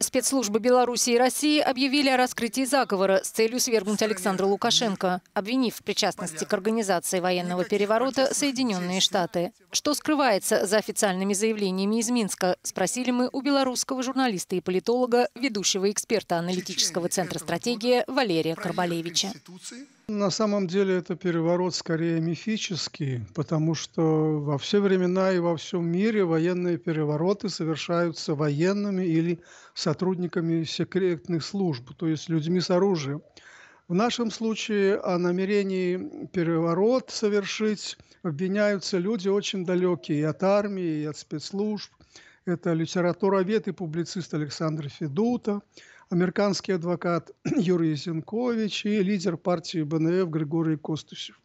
Спецслужбы Беларуси и России объявили о раскрытии заговора с целью свергнуть Александра Лукашенко, обвинив в причастности к организации военного переворота Соединенные Штаты. Что скрывается за официальными заявлениями из Минска, спросили мы у белорусского журналиста и политолога, ведущего эксперта аналитического центра «Стратегия» Валерия Карбалевича. На самом деле это переворот скорее мифический, потому что во все времена и во всем мире военные перевороты совершаются военными или сотрудниками секретных служб, то есть людьми с оружием. В нашем случае о намерении переворот совершить обвиняются люди очень далекие и от армии, и от спецслужб. Это литературовед и публицист Александр Федута, американский адвокат Юрий Зинкович и лидер партии БНФ Григорий Костусев.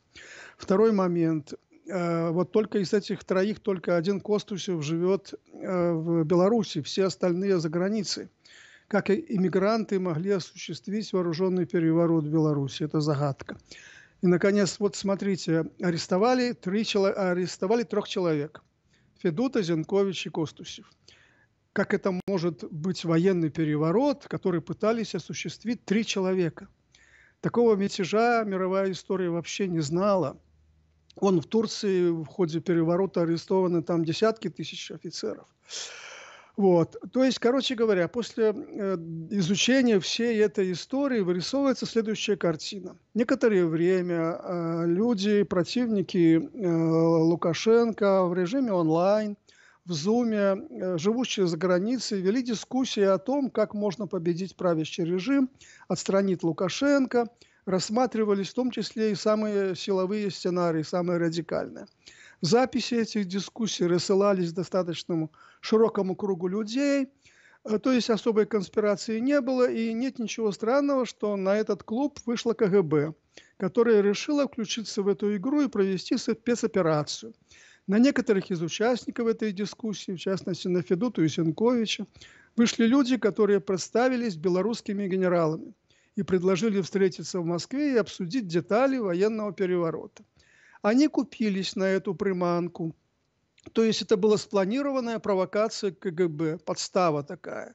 Второй момент. Э, вот только из этих троих только один Костусев живет э, в Беларуси, все остальные за границей. Как иммигранты могли осуществить вооруженный переворот в Беларуси? Это загадка. И, наконец, вот смотрите, арестовали, три, арестовали трех человек. Федута, Зинкович и Костусев – как это может быть военный переворот, который пытались осуществить три человека. Такого мятежа мировая история вообще не знала. Он в Турции в ходе переворота арестованы там десятки тысяч офицеров. Вот. То есть, короче говоря, после э, изучения всей этой истории вырисовывается следующая картина. Некоторое время э, люди, противники э, Лукашенко в режиме онлайн – в Зуме, э, живущие за границей, вели дискуссии о том, как можно победить правящий режим, отстранить Лукашенко. Рассматривались в том числе и самые силовые сценарии, самые радикальные. Записи этих дискуссий рассылались достаточному широкому кругу людей. Э, то есть особой конспирации не было, и нет ничего странного, что на этот клуб вышла КГБ, которая решила включиться в эту игру и провести спецоперацию – на некоторых из участников этой дискуссии, в частности на Федуту Юсенковича, вышли люди, которые представились белорусскими генералами и предложили встретиться в Москве и обсудить детали военного переворота. Они купились на эту приманку. То есть это была спланированная провокация КГБ, подстава такая.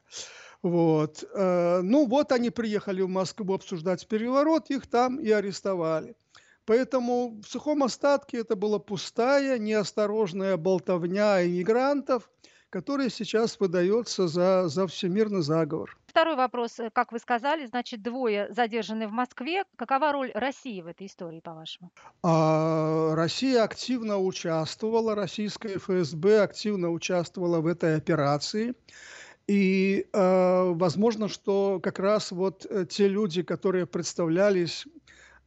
Вот. Э, ну вот они приехали в Москву обсуждать переворот, их там и арестовали. Поэтому в сухом остатке это была пустая, неосторожная болтовня иммигрантов, которая сейчас выдается за, за всемирный заговор. Второй вопрос, э, как вы сказали, значит, двое задержаны в Москве. Какова роль России в этой истории, по-вашему? А, Россия активно участвовала, российская ФСБ активно участвовала в этой операции. И э, возможно, что как раз вот э, те люди, которые представлялись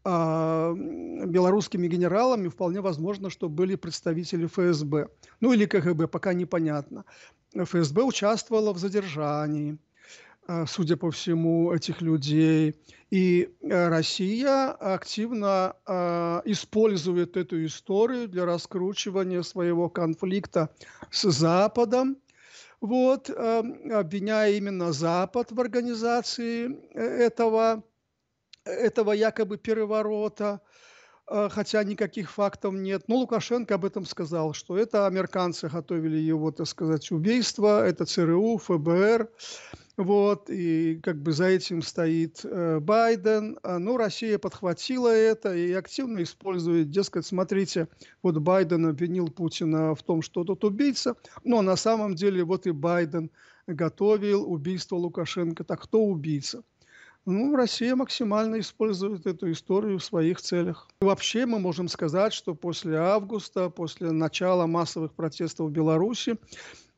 а, белорусскими генералами вполне возможно, что были представители ФСБ, ну или КГБ, пока непонятно. ФСБ участвовала в задержании, а, судя по всему, этих людей. И э, Россия активно а, использует эту историю для раскручивания своего конфликта с Западом, вот, эм, обвиняя именно Запад в организации э, этого этого якобы переворота, э, хотя никаких фактов нет. Но Лукашенко об этом сказал, что это американцы готовили его, так сказать, убийство, это ЦРУ, ФБР. Вот, и как бы за этим стоит э, Байден. А, но ну, Россия подхватила это и активно использует, дескать, смотрите, вот Байден обвинил Путина в том, что тот убийца, но на самом деле вот и Байден готовил убийство Лукашенко. Так кто убийца? Ну, Россия максимально использует эту историю в своих целях. И вообще мы можем сказать, что после августа, после начала массовых протестов в Беларуси,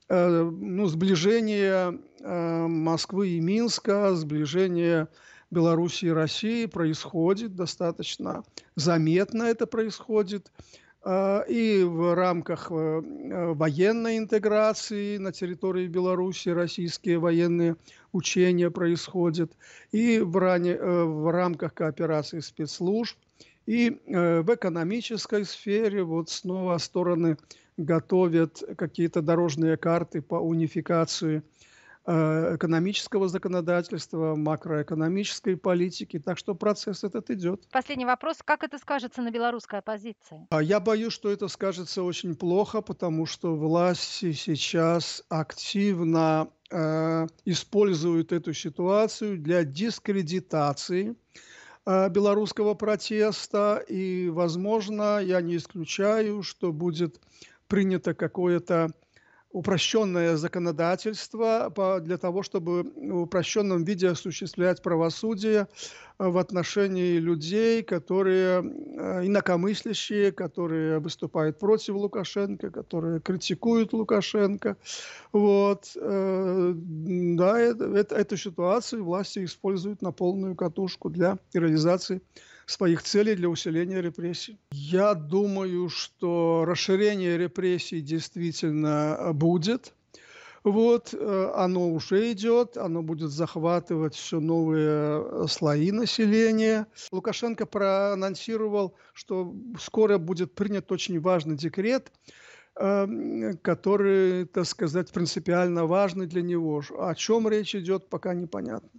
э, ну, сближение э, Москвы и Минска, сближение Беларуси и России происходит достаточно заметно это происходит. А, и в рамках э, э, военной интеграции на территории Беларуси российские военные учения происходят, и в, ране, э, в рамках кооперации спецслужб, и в экономической сфере вот снова стороны готовят какие-то дорожные карты по унификации Э, экономического законодательства, макроэкономической политики. Так что процесс этот идет. Последний вопрос. Как это скажется на белорусской оппозиции? А я боюсь, что это скажется очень плохо, потому что власти сейчас активно э, используют эту ситуацию для дискредитации э, белорусского протеста. И, возможно, я не исключаю, что будет принято какое-то упрощенное законодательство для того, чтобы в упрощенном виде осуществлять правосудие э, в отношении людей, которые э, инакомыслящие, которые выступают против Лукашенко, которые критикуют Лукашенко. Вот. Э, да, это, это, эту ситуацию власти используют на полную катушку для реализации своих целей для усиления репрессий. Я думаю, что расширение репрессий действительно э, будет. Вот, э, оно уже идет, оно будет захватывать все новые э, слои населения. Лукашенко проанонсировал, что скоро будет принят очень важный декрет, эм, который, так сказать, принципиально важный для него. О чем речь идет, пока непонятно.